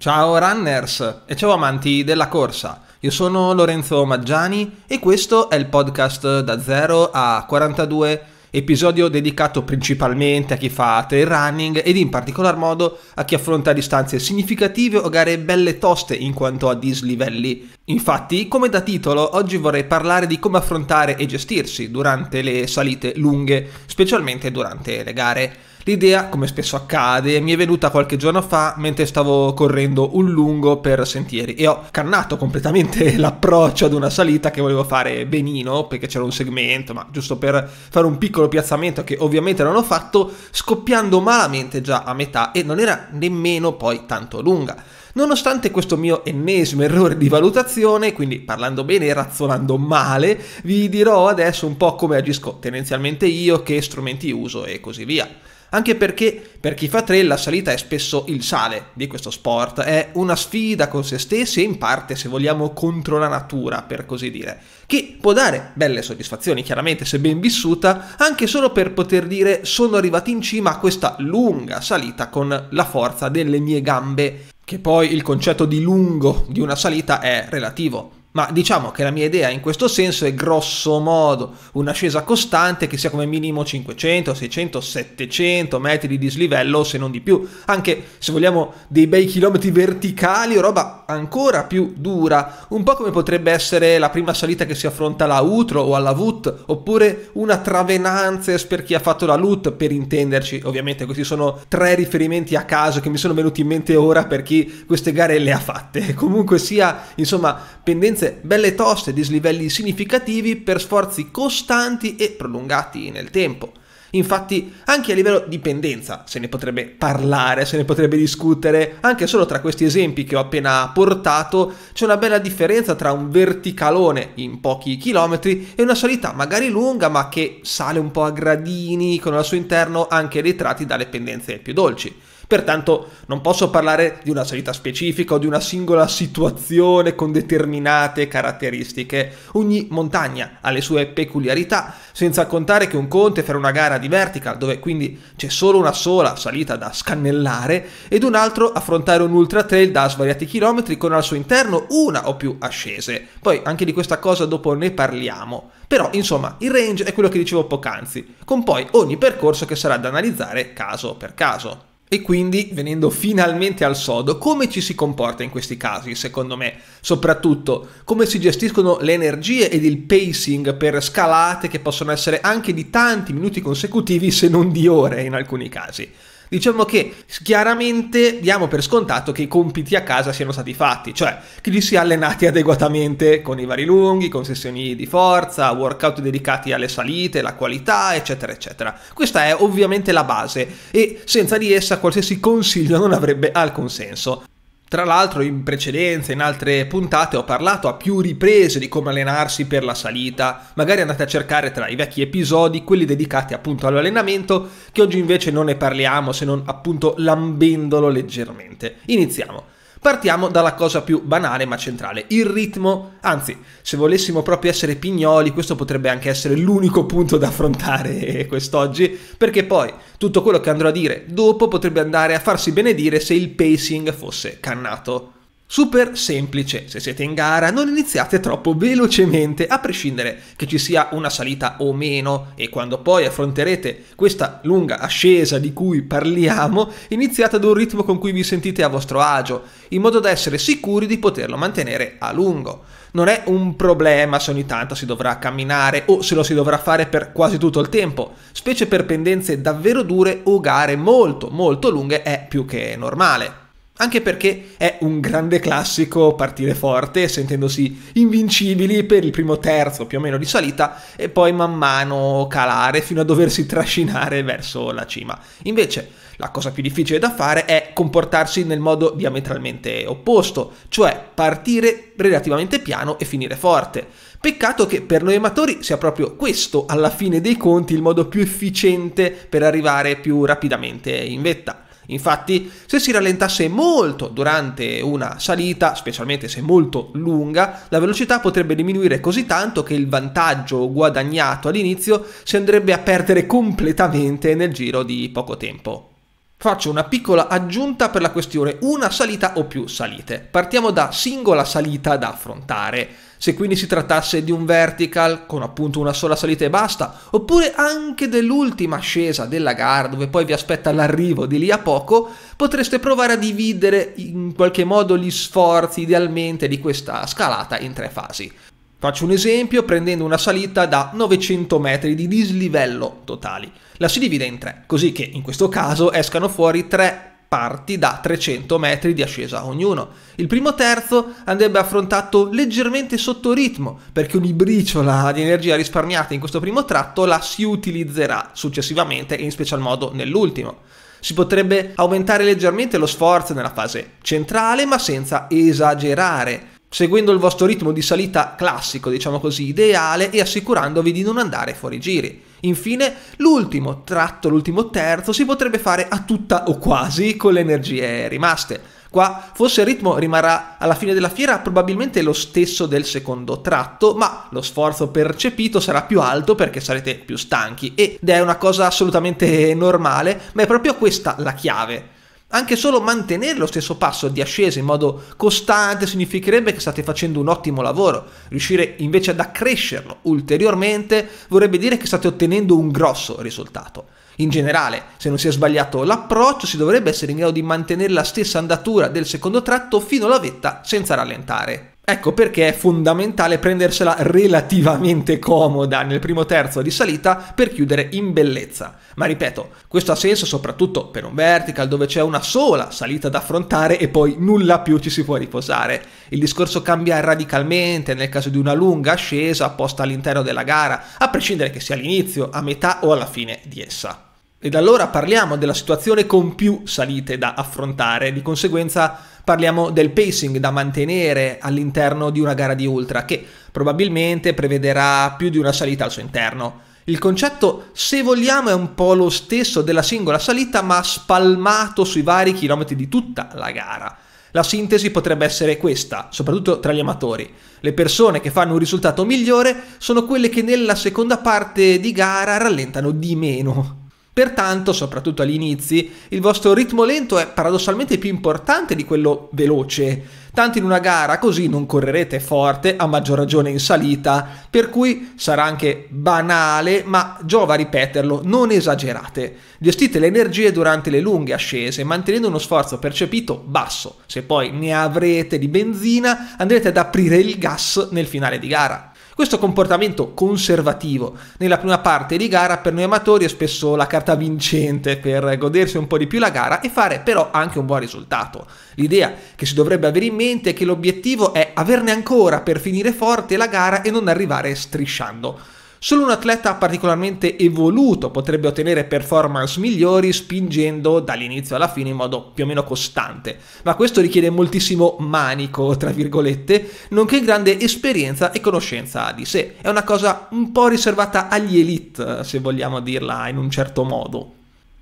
Ciao runners e ciao amanti della corsa, io sono Lorenzo Maggiani e questo è il podcast da 0 a 42, episodio dedicato principalmente a chi fa trail running ed in particolar modo a chi affronta distanze significative o gare belle toste in quanto a dislivelli. Infatti, come da titolo, oggi vorrei parlare di come affrontare e gestirsi durante le salite lunghe, specialmente durante le gare. L'idea, come spesso accade, mi è venuta qualche giorno fa mentre stavo correndo un lungo per sentieri e ho cannato completamente l'approccio ad una salita che volevo fare benino perché c'era un segmento, ma giusto per fare un piccolo piazzamento che ovviamente non ho fatto, scoppiando malamente già a metà e non era nemmeno poi tanto lunga. Nonostante questo mio ennesimo errore di valutazione, quindi parlando bene e razzolando male, vi dirò adesso un po' come agisco tendenzialmente io, che strumenti uso e così via. Anche perché per chi fa trail la salita è spesso il sale di questo sport, è una sfida con se stessi e in parte, se vogliamo, contro la natura, per così dire, che può dare belle soddisfazioni, chiaramente se ben vissuta, anche solo per poter dire sono arrivato in cima a questa lunga salita con la forza delle mie gambe, che poi il concetto di lungo di una salita è relativo ma diciamo che la mia idea in questo senso è grosso modo un'ascesa costante che sia come minimo 500, 600, 700 metri di dislivello se non di più, anche se vogliamo dei bei chilometri verticali, o roba ancora più dura, un po' come potrebbe essere la prima salita che si affronta alla Utro o alla Vut, oppure una travenanzes per chi ha fatto la Lut, per intenderci, ovviamente questi sono tre riferimenti a caso che mi sono venuti in mente ora per chi queste gare le ha fatte, comunque sia, insomma, pendenze differenze belle toste di slivelli significativi per sforzi costanti e prolungati nel tempo. Infatti, anche a livello di dipendenza se ne potrebbe parlare, se ne potrebbe discutere, anche solo tra questi esempi che ho appena portato, c'è una bella differenza tra un verticalone in pochi chilometri e una salita magari lunga ma che sale un po' a gradini, con al suo interno anche dei tratti dalle pendenze più dolci. Pertanto non posso parlare di una salita specifica o di una singola situazione con determinate caratteristiche. Ogni montagna ha le sue peculiarità, senza contare che un conto è fare una gara di vertical, dove quindi c'è solo una sola salita da scannellare, ed un altro affrontare un ultra trail da svariati chilometri con al suo interno una o più ascese. Poi anche di questa cosa dopo ne parliamo. Però insomma il range è quello che dicevo poc'anzi, con poi ogni percorso che sarà da analizzare caso per caso. E quindi, venendo finalmente al sodo, come ci si comporta in questi casi, secondo me? Soprattutto, come si gestiscono le energie ed il pacing per scalate che possono essere anche di tanti minuti consecutivi, se non di ore in alcuni casi. Diciamo che chiaramente diamo per scontato che i compiti a casa siano stati fatti, cioè che li si è allenati adeguatamente con i vari lunghi, con sessioni di forza, workout dedicati alle salite, la qualità, eccetera, eccetera. Questa è ovviamente la base e senza di essa qualsiasi consiglio non avrebbe alcun senso. Tra l'altro in precedenza, in altre puntate, ho parlato a più riprese di come allenarsi per la salita. Magari andate a cercare tra i vecchi episodi quelli dedicati appunto all'allenamento, che oggi invece non ne parliamo se non appunto lambendolo leggermente. Iniziamo. Partiamo dalla cosa più banale ma centrale, il ritmo. Anzi, se volessimo proprio essere pignoli, questo potrebbe anche essere l'unico punto da affrontare quest'oggi, perché poi tutto quello che andrò a dire dopo potrebbe andare a farsi benedire se il pacing fosse cannato. Super semplice, se siete in gara non iniziate troppo velocemente, a prescindere che ci sia una salita o meno e quando poi affronterete questa lunga ascesa di cui parliamo, iniziate ad un ritmo con cui vi sentite a vostro agio, in modo da essere sicuri di poterlo mantenere a lungo. Non è un problema se ogni tanto si dovrà camminare o se lo si dovrà fare per quasi tutto il tempo, specie per pendenze davvero dure o gare molto molto lunghe è più che normale. Anche perché è un grande classico partire forte, sentendosi invincibili per il primo terzo più o meno di salita e poi man mano calare fino a doversi trascinare verso la cima. Invece la cosa più difficile da fare è comportarsi nel modo diametralmente opposto, cioè partire relativamente piano e finire forte. Peccato che per noi amatori sia proprio questo alla fine dei conti il modo più efficiente per arrivare più rapidamente in vetta. Infatti, se si rallentasse molto durante una salita, specialmente se molto lunga, la velocità potrebbe diminuire così tanto che il vantaggio guadagnato all'inizio si andrebbe a perdere completamente nel giro di poco tempo. Faccio una piccola aggiunta per la questione una salita o più salite. Partiamo da singola salita da affrontare se quindi si trattasse di un vertical con appunto una sola salita e basta, oppure anche dell'ultima ascesa della gara dove poi vi aspetta l'arrivo di lì a poco, potreste provare a dividere in qualche modo gli sforzi idealmente di questa scalata in tre fasi. Faccio un esempio prendendo una salita da 900 metri di dislivello totali. La si divide in tre, così che in questo caso escano fuori tre parti da 300 metri di ascesa ognuno. Il primo terzo andrebbe affrontato leggermente sotto ritmo, perché ogni briciola di energia risparmiata in questo primo tratto la si utilizzerà successivamente e in special modo nell'ultimo. Si potrebbe aumentare leggermente lo sforzo nella fase centrale, ma senza esagerare, seguendo il vostro ritmo di salita classico, diciamo così, ideale e assicurandovi di non andare fuori giri. Infine, l'ultimo tratto, l'ultimo terzo, si potrebbe fare a tutta o quasi con le energie rimaste. Qua forse il ritmo rimarrà alla fine della fiera probabilmente lo stesso del secondo tratto, ma lo sforzo percepito sarà più alto perché sarete più stanchi ed è una cosa assolutamente normale, ma è proprio questa la chiave anche solo mantenere lo stesso passo di ascesa in modo costante significherebbe che state facendo un ottimo lavoro. Riuscire invece ad accrescerlo ulteriormente vorrebbe dire che state ottenendo un grosso risultato. In generale, se non si è sbagliato l'approccio, si dovrebbe essere in grado di mantenere la stessa andatura del secondo tratto fino alla vetta senza rallentare. Ecco perché è fondamentale prendersela relativamente comoda nel primo terzo di salita per chiudere in bellezza. Ma ripeto, questo ha senso soprattutto per un vertical dove c'è una sola salita da affrontare e poi nulla più ci si può riposare. Il discorso cambia radicalmente nel caso di una lunga ascesa apposta all'interno della gara, a prescindere che sia all'inizio, a metà o alla fine di essa. Ed allora parliamo della situazione con più salite da affrontare, di conseguenza parliamo del pacing da mantenere all'interno di una gara di ultra che probabilmente prevederà più di una salita al suo interno. Il concetto, se vogliamo, è un po' lo stesso della singola salita, ma spalmato sui vari chilometri di tutta la gara. La sintesi potrebbe essere questa, soprattutto tra gli amatori. Le persone che fanno un risultato migliore sono quelle che nella seconda parte di gara rallentano di meno. Pertanto, soprattutto agli inizi, il vostro ritmo lento è paradossalmente più importante di quello veloce. Tanto in una gara così non correrete forte, a maggior ragione in salita, per cui sarà anche banale, ma giova a ripeterlo, non esagerate. Gestite le energie durante le lunghe ascese, mantenendo uno sforzo percepito basso. Se poi ne avrete di benzina, andrete ad aprire il gas nel finale di gara. Questo comportamento conservativo nella prima parte di gara per noi amatori è spesso la carta vincente per godersi un po' di più la gara e fare però anche un buon risultato. L'idea che si dovrebbe avere in mente è che l'obiettivo è averne ancora per finire forte la gara e non arrivare strisciando. Solo un atleta particolarmente evoluto potrebbe ottenere performance migliori spingendo dall'inizio alla fine in modo più o meno costante, ma questo richiede moltissimo manico, tra virgolette, nonché grande esperienza e conoscenza di sé. È una cosa un po' riservata agli elite, se vogliamo dirla in un certo modo.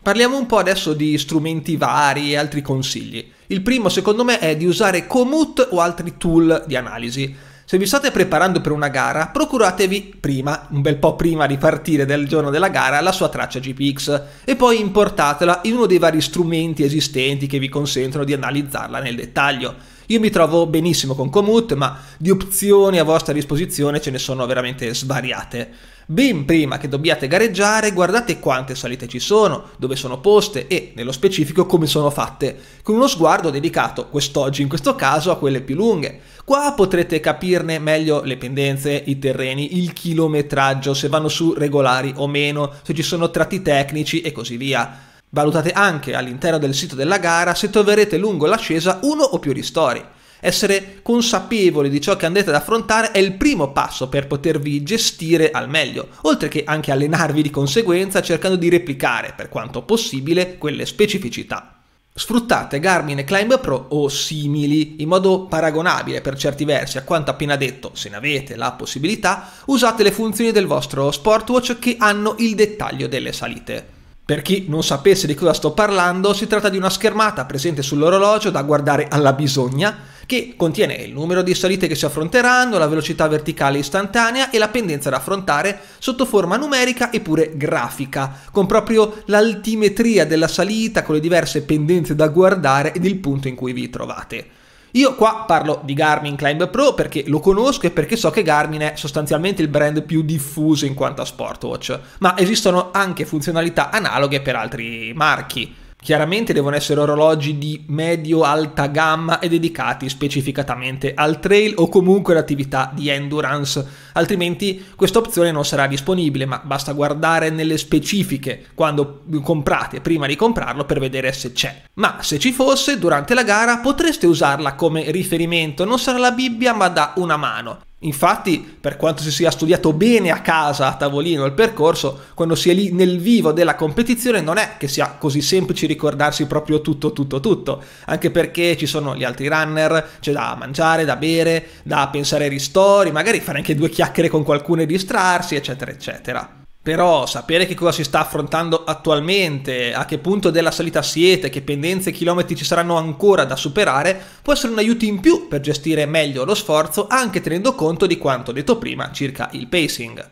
Parliamo un po' adesso di strumenti vari e altri consigli. Il primo secondo me è di usare Komoot o altri tool di analisi. Se vi state preparando per una gara, procuratevi prima, un bel po' prima di partire del giorno della gara, la sua traccia GPX e poi importatela in uno dei vari strumenti esistenti che vi consentono di analizzarla nel dettaglio. Io mi trovo benissimo con Komoot, ma di opzioni a vostra disposizione ce ne sono veramente svariate. Ben prima che dobbiate gareggiare guardate quante salite ci sono, dove sono poste e, nello specifico, come sono fatte, con uno sguardo dedicato, quest'oggi in questo caso, a quelle più lunghe. Qua potrete capirne meglio le pendenze, i terreni, il chilometraggio, se vanno su regolari o meno, se ci sono tratti tecnici e così via. Valutate anche all'interno del sito della gara se troverete lungo l'ascesa uno o più ristori. Essere consapevoli di ciò che andate ad affrontare è il primo passo per potervi gestire al meglio, oltre che anche allenarvi di conseguenza cercando di replicare per quanto possibile quelle specificità. Sfruttate Garmin e Climb Pro o simili in modo paragonabile per certi versi a quanto appena detto, se ne avete la possibilità, usate le funzioni del vostro Sportwatch che hanno il dettaglio delle salite. Per chi non sapesse di cosa sto parlando, si tratta di una schermata presente sull'orologio da guardare alla bisogna che contiene il numero di salite che si affronteranno, la velocità verticale istantanea e la pendenza da affrontare sotto forma numerica e pure grafica, con proprio l'altimetria della salita, con le diverse pendenze da guardare ed il punto in cui vi trovate. Io qua parlo di Garmin Climb Pro perché lo conosco e perché so che Garmin è sostanzialmente il brand più diffuso in quanto a sportwatch, ma esistono anche funzionalità analoghe per altri marchi. Chiaramente devono essere orologi di medio-alta gamma e dedicati specificatamente al trail o comunque all'attività di endurance, altrimenti questa opzione non sarà disponibile, ma basta guardare nelle specifiche quando comprate, prima di comprarlo, per vedere se c'è. Ma se ci fosse, durante la gara potreste usarla come riferimento, non sarà la Bibbia ma da una mano. Infatti, per quanto si sia studiato bene a casa, a tavolino, il percorso, quando si è lì nel vivo della competizione non è che sia così semplice ricordarsi proprio tutto, tutto, tutto, anche perché ci sono gli altri runner, c'è da mangiare, da bere, da pensare ai ristori, magari fare anche due chiacchiere con qualcuno e distrarsi, eccetera, eccetera però sapere che cosa si sta affrontando attualmente, a che punto della salita siete, che pendenze e chilometri ci saranno ancora da superare, può essere un aiuto in più per gestire meglio lo sforzo anche tenendo conto di quanto detto prima circa il pacing.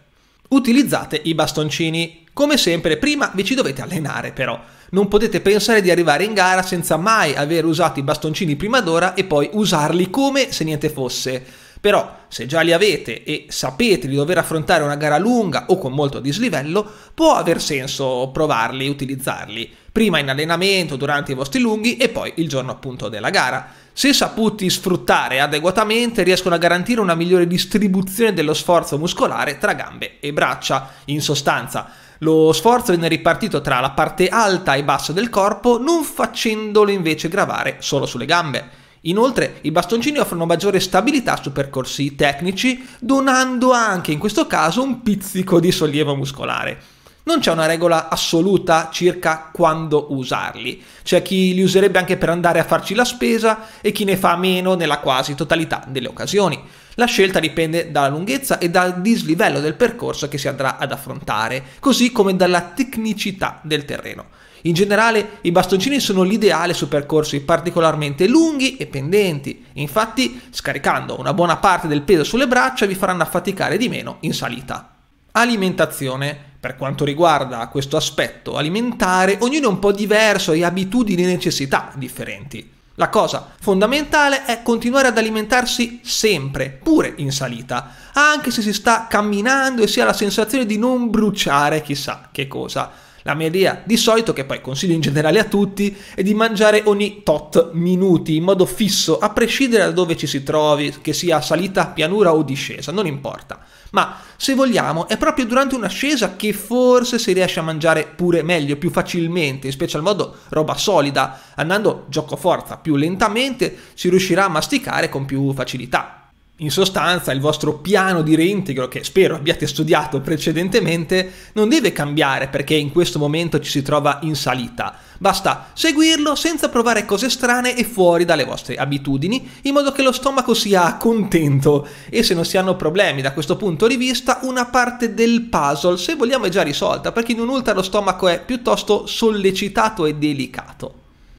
Utilizzate i bastoncini. Come sempre, prima vi ci dovete allenare però. Non potete pensare di arrivare in gara senza mai aver usato i bastoncini prima d'ora e poi usarli come se niente fosse. Però se già li avete e sapete di dover affrontare una gara lunga o con molto dislivello, può aver senso provarli e utilizzarli, prima in allenamento, durante i vostri lunghi e poi il giorno appunto della gara. Se saputi sfruttare adeguatamente riescono a garantire una migliore distribuzione dello sforzo muscolare tra gambe e braccia. In sostanza, lo sforzo viene ripartito tra la parte alta e bassa del corpo, non facendolo invece gravare solo sulle gambe. Inoltre i bastoncini offrono maggiore stabilità su percorsi tecnici, donando anche in questo caso un pizzico di sollievo muscolare. Non c'è una regola assoluta circa quando usarli, c'è chi li userebbe anche per andare a farci la spesa e chi ne fa meno nella quasi totalità delle occasioni. La scelta dipende dalla lunghezza e dal dislivello del percorso che si andrà ad affrontare, così come dalla tecnicità del terreno. In generale i bastoncini sono l'ideale su percorsi particolarmente lunghi e pendenti, infatti scaricando una buona parte del peso sulle braccia vi faranno affaticare di meno in salita. Alimentazione. Per quanto riguarda questo aspetto alimentare, ognuno è un po' diverso e ha abitudini e necessità differenti. La cosa fondamentale è continuare ad alimentarsi sempre, pure in salita, anche se si sta camminando e si ha la sensazione di non bruciare chissà che cosa. La mia idea di solito, che poi consiglio in generale a tutti, è di mangiare ogni tot minuti in modo fisso, a prescindere da dove ci si trovi, che sia salita, pianura o discesa, non importa. Ma se vogliamo, è proprio durante un'ascesa che forse si riesce a mangiare pure meglio, più facilmente, in special modo roba solida, andando gioco forza più lentamente si riuscirà a masticare con più facilità. In sostanza il vostro piano di reintegro, che spero abbiate studiato precedentemente, non deve cambiare perché in questo momento ci si trova in salita. Basta seguirlo senza provare cose strane e fuori dalle vostre abitudini, in modo che lo stomaco sia contento e se non si hanno problemi da questo punto di vista, una parte del puzzle, se vogliamo, è già risolta, perché in un'ultra lo stomaco è piuttosto sollecitato e delicato.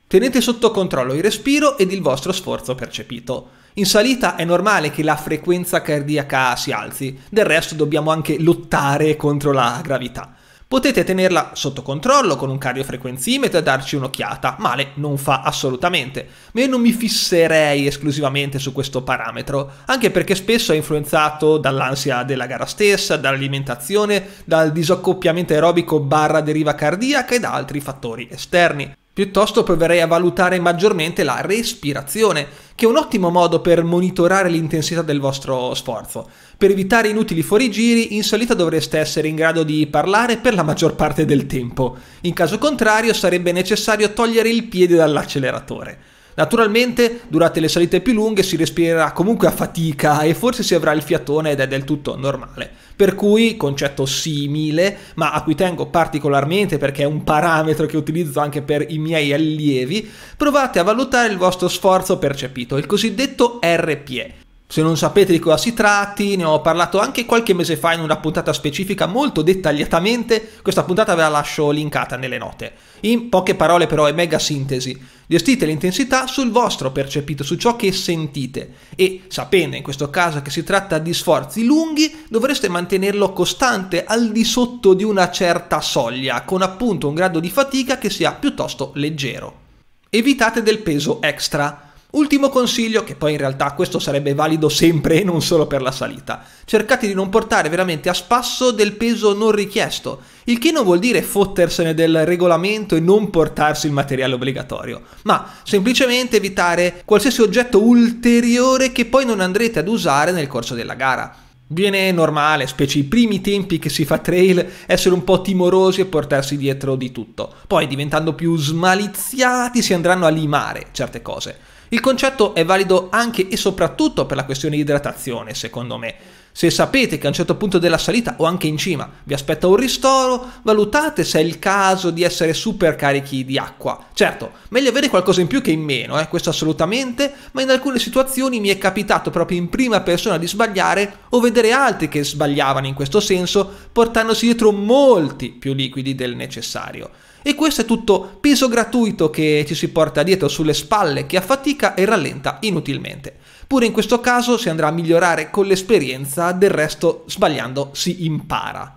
Tenete sotto controllo il respiro ed il vostro sforzo percepito. In salita è normale che la frequenza cardiaca si alzi, del resto dobbiamo anche lottare contro la gravità. Potete tenerla sotto controllo con un cardiofrequenzimetro e darci un'occhiata, male non fa assolutamente, ma io non mi fisserei esclusivamente su questo parametro, anche perché spesso è influenzato dall'ansia della gara stessa, dall'alimentazione, dal disaccoppiamento aerobico barra deriva cardiaca e da altri fattori esterni. Piuttosto proverei a valutare maggiormente la respirazione, che è un ottimo modo per monitorare l'intensità del vostro sforzo. Per evitare inutili fuorigiri, in salita dovreste essere in grado di parlare per la maggior parte del tempo. In caso contrario sarebbe necessario togliere il piede dall'acceleratore. Naturalmente durante le salite più lunghe si respirerà comunque a fatica e forse si avrà il fiatone ed è del tutto normale. Per cui concetto simile, ma a cui tengo particolarmente perché è un parametro che utilizzo anche per i miei allievi, provate a valutare il vostro sforzo percepito, il cosiddetto RPE, se non sapete di cosa si tratti, ne ho parlato anche qualche mese fa in una puntata specifica molto dettagliatamente, questa puntata ve la lascio linkata nelle note. In poche parole però è mega sintesi, gestite l'intensità sul vostro percepito, su ciò che sentite e sapendo in questo caso che si tratta di sforzi lunghi dovreste mantenerlo costante al di sotto di una certa soglia, con appunto un grado di fatica che sia piuttosto leggero. Evitate del peso extra. Ultimo consiglio, che poi in realtà questo sarebbe valido sempre e non solo per la salita, cercate di non portare veramente a spasso del peso non richiesto, il che non vuol dire fottersene del regolamento e non portarsi il materiale obbligatorio, ma semplicemente evitare qualsiasi oggetto ulteriore che poi non andrete ad usare nel corso della gara. Viene normale, specie i primi tempi che si fa trail, essere un po' timorosi e portarsi dietro di tutto. Poi diventando più smaliziati si andranno a limare certe cose. Il concetto è valido anche e soprattutto per la questione di idratazione, secondo me. Se sapete che a un certo punto della salita o anche in cima vi aspetta un ristoro, valutate se è il caso di essere super carichi di acqua. Certo, meglio avere qualcosa in più che in meno, eh, questo assolutamente, ma in alcune situazioni mi è capitato proprio in prima persona di sbagliare o vedere altri che sbagliavano in questo senso, portandosi dietro molti più liquidi del necessario. E questo è tutto peso gratuito che ci si porta dietro sulle spalle che affatica e rallenta inutilmente. Pure in questo caso si andrà a migliorare con l'esperienza, del resto sbagliando si impara.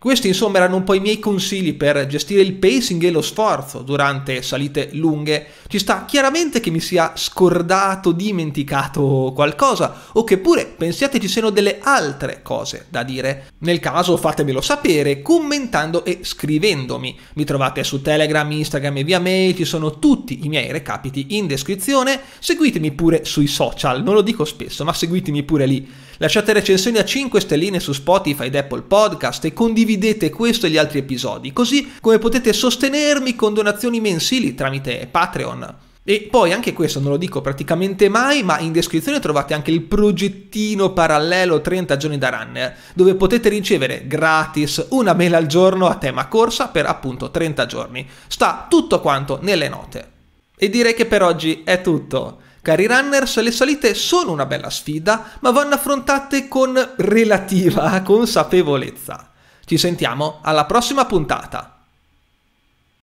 Questi insomma erano un po' i miei consigli per gestire il pacing e lo sforzo durante salite lunghe. Ci sta chiaramente che mi sia scordato, dimenticato qualcosa o che pure pensiate ci siano delle altre cose da dire. Nel caso fatemelo sapere commentando e scrivendomi. Mi trovate su Telegram, Instagram e via mail, ci sono tutti i miei recapiti in descrizione. Seguitemi pure sui social, non lo dico spesso ma seguitemi pure lì. Lasciate recensioni a 5 stelline su Spotify ed Apple Podcast e condividete questo e gli altri episodi, così come potete sostenermi con donazioni mensili tramite Patreon. E poi anche questo non lo dico praticamente mai, ma in descrizione trovate anche il progettino parallelo 30 giorni da runner, dove potete ricevere gratis una mail al giorno a tema corsa per appunto 30 giorni. Sta tutto quanto nelle note. E direi che per oggi è tutto. Cari runners, le salite sono una bella sfida, ma vanno affrontate con relativa consapevolezza. Ci sentiamo alla prossima puntata.